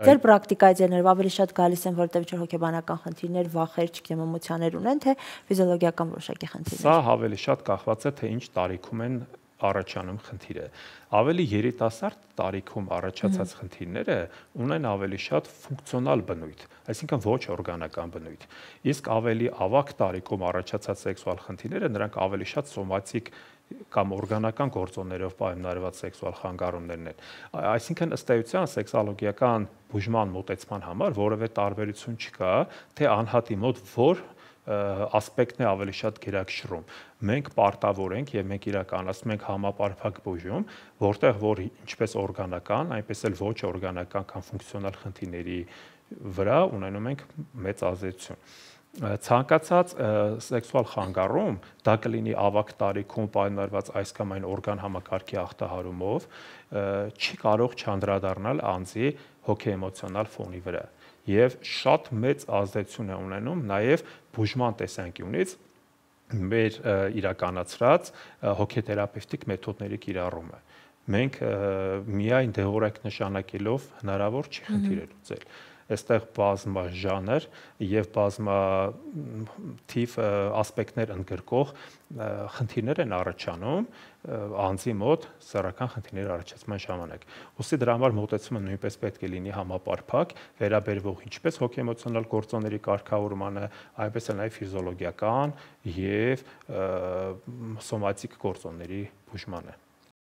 Ձեր պրակտիկայի ձեներով ավելի շատ գալիս են, որտեղ ինչ-որ հոգեբանական խնդիրներ, վախեր, չգիտեմ, էմոցիաներ ունեն, թե ֆիզիոլոգիական որոշակի խնդիրներ։ Սա ավելի շատ կախված է թե ինչ տարիքում են առաջանում խնդիրը։ Ավելի երիտասարդ տարիքում առաջացած խնդիրները ունեն ավելի շատ ֆունկցիոնալ բնույթ, այսինքն ոչ օրգանական բնույթ։ Իսկ ավելի ավագ տարիքում առաջացած սեքսուալ խնդիրները նրանք ավելի շատ սոմատիկ կամ օրգանական գործոններով պայմանավորված սեքսուալ խանգարումներն են։ Այսինքն ըստ էության սեքսոլոգիական բուժման մոտեցման համար որևէ տարբերություն չկա, թե անհատի մոտ որ ասպեկտն է ավելի շատ գերակշռում։ Մենք պարտավոր ենք եւ մենք իրականացնում ենք համապարփակ բուժում, որտեղ որ ինչպես օրգանական, այնպես էլ ոչ օրգանական կամ ֆունկցիոնալ խնդիրների վրա ունենում ենք մեծ ազդեցություն ցանկացած սեքսուալ խանգարում դա կլինի ավակ տարիքում պայմանավորված այս կամ այն օրգան համակարգի ախտահարումով չի կարող չանդրադառնալ անձի հոգեէմոցիոնալ ֆոնի վրա եւ շատ մեծ ազդեցություն է ունենում նաեւ բուժման տեսանկյունից մեր իրականացրած հոգեթերապևտիկ մեթոդների կիրառումը մենք միայն դեղորայք նշանակելով հնարավոր չի խնդիրը լուծել այստեղ բազմաժանր եւ բազմաթիվ ասպեկտներ ընդգրկող խնդիրներ են առաջանում անձի մոտ սեռական խնդիրների առաջացման ժամանակ։ Ոստի դրա համար մոտեցումը նույնպես պետք է լինի համապարփակ, վերաբերվող ինչպես հոգեեմոցիոնալ գործոնների կարգավորմանը, այնպես էլ նաև ֆիզիոլոգիական եւ սոմատիկ գործոնների բուժմանը։